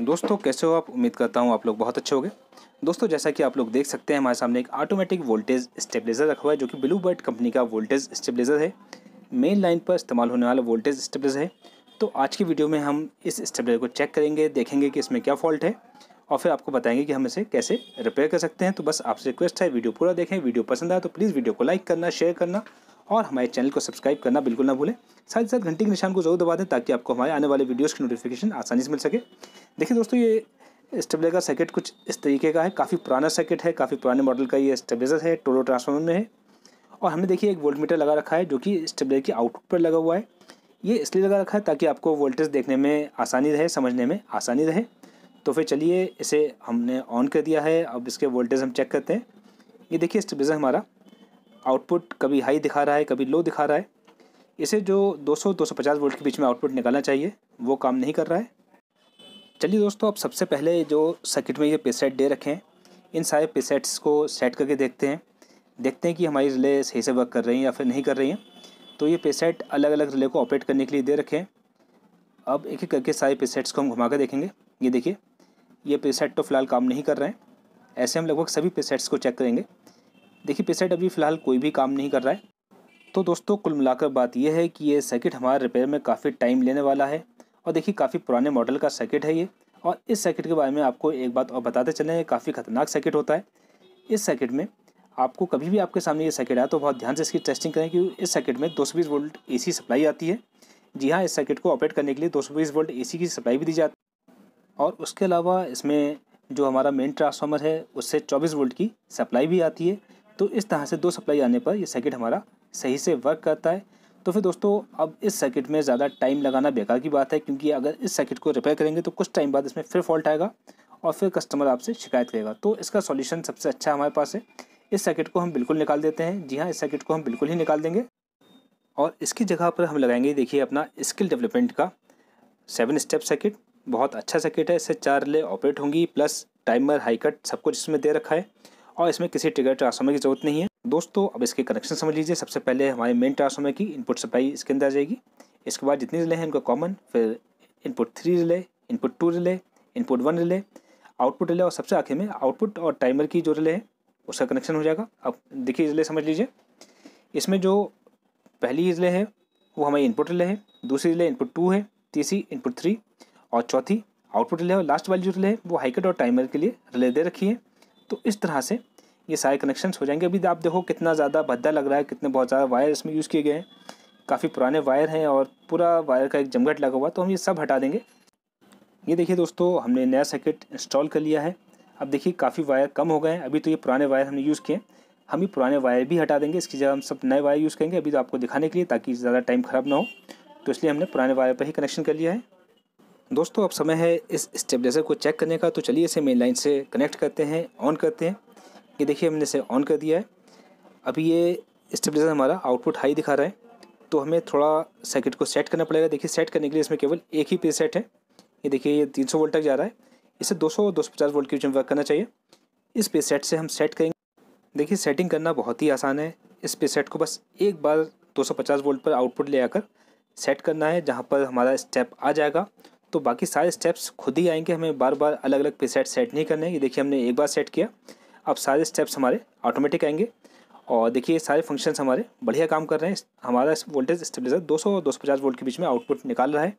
दोस्तों कैसे हो आप उम्मीद करता हूँ आप लोग बहुत अच्छे होंगे दोस्तों जैसा कि आप लोग देख सकते हैं हमारे सामने एक ऑटोमेटिक वोल्टेज स्टेबलाइजर रखा हुआ है जो कि ब्लू बर्ड कंपनी का वोल्टेज स्टेबलाइजर है मेन लाइन पर इस्तेमाल होने वाला वोल्टेज स्टेबलाइजर है तो आज की वीडियो में हम इस स्टेबलाइजर को चेक करेंगे देखेंगे कि इसमें क्या फॉल्ट है और फिर आपको बताएंगे कि हम इसे कैसे रिपेयर कर सकते हैं तो बस आपसे रिक्वेस्ट है वीडियो पूरा देखें वीडियो पसंद आए तो प्लीज़ वीडियो को लाइक करना शेयर करना और हमारे चैनल को सब्सक्राइब करना बिल्कुल ना भूलें साथ ही साथ घंटी के निशान को जरूर दबा दें ताकि आपको हमारे आने वाले वीडियोज़ की नोटिफिकेशन आसानी से मिल सके देखिए दोस्तों ये स्टेबलर का सर्किट कुछ इस तरीके का है काफ़ी पुराना सर्किट है काफ़ी पुराने मॉडल का ये स्टेबलाइजर है टोलो ट्रांसफॉर्मर में है और हमने देखिए एक वोल्ट मीटर लगा रखा है जो कि स्टेबलर के आउटपुट पर लगा हुआ है ये इसलिए लगा रखा है ताकि आपको वोल्टेज देखने में आसानी रहे समझने में आसानी रहे तो फिर चलिए इसे हमने ऑन कर दिया है अब इसके वोल्टेज हम चेक करते हैं ये देखिए स्टेबलाइजर हमारा आउटपुट कभी हाई दिखा रहा है कभी लो दिखा रहा है इसे जो 200-250 वोल्ट के बीच में आउटपुट निकालना चाहिए वो काम नहीं कर रहा है चलिए दोस्तों अब सबसे पहले जो सर्किट में ये पेसेट दे रखे हैं इन सारे पेसेट्स को सेट करके देखते हैं देखते हैं कि हमारी रिले सही से वर्क कर रही हैं या फिर नहीं कर रही हैं तो ये पेसेट अलग अलग रिले को ऑपरेट करने के लिए दे रखे हैं अब एक एक करके सारे पेसेट्स को हम घुमा कर देखेंगे ये देखिए ये पेसेट तो फ़िलहाल काम नहीं कर रहे हैं ऐसे हम लगभग सभी पेसेट्स को चेक करेंगे देखिए पेसेट अभी फ़िलहाल कोई भी काम नहीं कर रहा है तो दोस्तों कुल मिलाकर बात यह है कि ये सर्किट हमारे रिपेयर में काफ़ी टाइम लेने वाला है और देखिए काफ़ी पुराने मॉडल का सर्किट है ये और इस सर्किट के बारे में आपको एक बात और बताते चलें काफ़ी ख़तरनाक सर्किट होता है इस सर्किट में आपको कभी भी आपके सामने ये सर्किट आया तो बहुत ध्यान से इसकी टेस्टिंग करें कि इस सर्किट में दो वोल्ट ए सप्लाई आती है जी हाँ इस सर्किट को ऑपरेट करने के लिए दो वोल्ट ए की सप्लाई भी दी जाती है और उसके अलावा इसमें जो हमारा मेन ट्रांसफार्मर है उससे चौबीस वोल्ट की सप्लाई भी आती है तो इस तरह से दो सप्लाई आने पर ये सर्किट हमारा सही से वर्क करता है तो फिर दोस्तों अब इस सर्किट में ज़्यादा टाइम लगाना बेकार की बात है क्योंकि अगर इस सर्किट को रिपेयर करेंगे तो कुछ टाइम बाद इसमें फिर फॉल्ट आएगा और फिर कस्टमर आपसे शिकायत करेगा तो इसका सॉल्यूशन सबसे अच्छा हमारे पास है इस सर्किट को हम बिल्कुल निकाल देते हैं जी हाँ इस सर्किट को हम बिल्कुल ही निकाल देंगे और इसकी जगह पर हम लगाएंगे देखिए अपना स्किल डेवलपमेंट का सेवन स्टेप सर्किट बहुत अच्छा सर्किट है इससे चार ले ऑपरेट होंगी प्लस टाइमर हाई कट सब कुछ इसमें दे रखा है और इसमें किसी ट्रिगर ट्रांसफॉर्मर की जरूरत नहीं है दोस्तों अब इसके कनेक्शन समझ लीजिए सबसे पहले हमारे मेन ट्रांसफॉर्मर की इनपुट सप्लाई इसके अंदर आ जाएगी इसके बाद जितनी रिले हैं उनका कॉमन फिर input three relay input two relay input one relay output relay और सबसे आखिर में आउटपुट और टाइमर की जो रिले है उसका कनेक्शन हो जाएगा अब देखिए रिले समझ लीजिए इसमें जो पहली रिले है वो हमारी इनपुट रिले है दूसरी रिले इनपुट टू है तीसरी इनपुट थ्री और चौथी आउटपुट रिले और लास्ट वाली जो रिले है वो हाईकट और टाइमर के लिए रिले दे रखी है तो इस तरह से ये सारे कनेक्शंस हो जाएंगे अभी आप देखो कितना ज़्यादा भद्दा लग रहा है कितने बहुत ज़्यादा वायर इसमें यूज़ किए गए हैं काफ़ी पुराने वायर हैं और पूरा वायर का एक जमघट लगा हुआ तो हम ये सब हटा देंगे ये देखिए दोस्तों हमने नया सर्किट इंस्टॉल कर लिया है अब देखिए काफ़ी वायर कम हो गए हैं अभी तो ये पुराने वायर हमने यूज़ किए हम ये पुराने वायर भी हटा देंगे इसकी जगह हम सब नए वायर यूज़ करेंगे अभी तो आपको दिखाने के लिए ताकि ज़्यादा टाइम ख़राब ना हो तो इसलिए हमने पुराने वायर पर ही कनेक्शन कर लिया है दोस्तों अब समय है इस स्टेबलाइज़र को चेक करने का तो चलिए इसे मेन लाइन से कनेक्ट करते हैं ऑन करते हैं ये देखिए हमने इसे ऑन कर दिया है अभी ये स्टेबलाइज़र हमारा आउटपुट हाई दिखा रहा है तो हमें थोड़ा सर्किट को सेट करना पड़ेगा देखिए सेट करने के लिए इसमें केवल एक ही पे सेट है ये देखिए ये सौ वोल्ट तक जा रहा है इसे सौ पचास वोल्ट के बीच में वर्क करना चाहिए इस पे सेट से हम सेट करेंगे देखिए सेटिंग करना बहुत ही आसान है इस पे सेट को बस एक बार 250 वोल्ट पर आउटपुट ले आकर सेट करना है जहाँ पर हमारा स्टेप आ जाएगा तो बाकी सारे स्टेप्स खुद ही आएंगे हमें बार बार अलग अलग प्रीसेट सेट नहीं करने ये देखिए हमने एक बार सेट किया अब सारे स्टेप्स हमारे ऑटोमेटिक आएंगे और देखिए सारे फंक्शंस हमारे बढ़िया काम कर रहे हैं हमारा वोल्टेज स्टेबलाइजर 200 और 250 वोल्ट के बीच में आउटपुट निकाल रहा है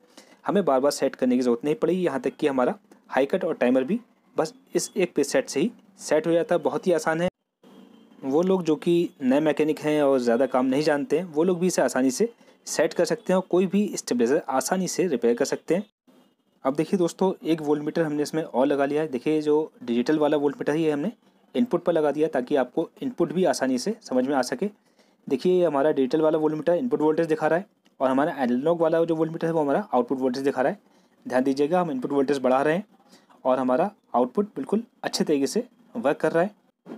हमें बार बार सेट करने की ज़रूरत नहीं पड़ी यहाँ तक कि हमारा हाई कट और टाइमर भी बस इस एक पे सेट से ही सेट हो जाता है बहुत ही आसान है वो लोग जो कि नए मैकेनिक हैं और ज़्यादा काम नहीं जानते हैं वो लोग भी इसे आसानी से सेट कर सकते हैं और कोई भी स्टेबलाइज़र आसानी से रिपेयर कर सकते हैं अब देखिए दोस्तों एक वोल्ट मीटर हमने इसमें और लगा लिया है देखिए जो डिजिटल वाला वोल्ट मीटर है ये हमने इनपुट पर लगा दिया ताकि आपको इनपुट भी आसानी से समझ में आ सके देखिए हमारा डिजिटल वाला वोल्ट मीटर इनपुट वोल्टेज दिखा रहा है और हमारा एनलॉग वाला जो वोल्ट मीटर है वो हमारा आउटपुट वोल्टेज दिखा रहा है ध्यान दीजिएगा हम इनपुट वोल्टेज बढ़ा रहे हैं और हमारा आउटपुट बिल्कुल अच्छे तरीके से वर्क कर रहा है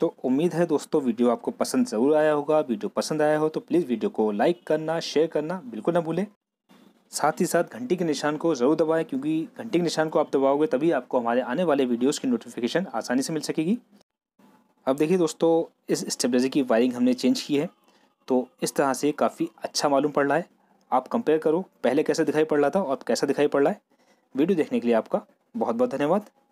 तो उम्मीद है दोस्तों वीडियो आपको पसंद ज़रूर आया होगा वीडियो पसंद आया हो तो प्लीज़ वीडियो को लाइक करना शेयर करना बिल्कुल ना भूलें साथ ही साथ घंटी के निशान को ज़रूर दबाएं क्योंकि घंटी के निशान को आप दबाओगे तभी आपको हमारे आने वाले वीडियोस की नोटिफिकेशन आसानी से मिल सकेगी अब देखिए दोस्तों इस स्टेबलाइजर की वायरिंग हमने चेंज की है तो इस तरह से काफ़ी अच्छा मालूम पड़ रहा है आप कंपेयर करो पहले कैसे दिखाई पड़ रहा था और कैसा दिखाई पड़ रहा है वीडियो देखने के लिए आपका बहुत बहुत धन्यवाद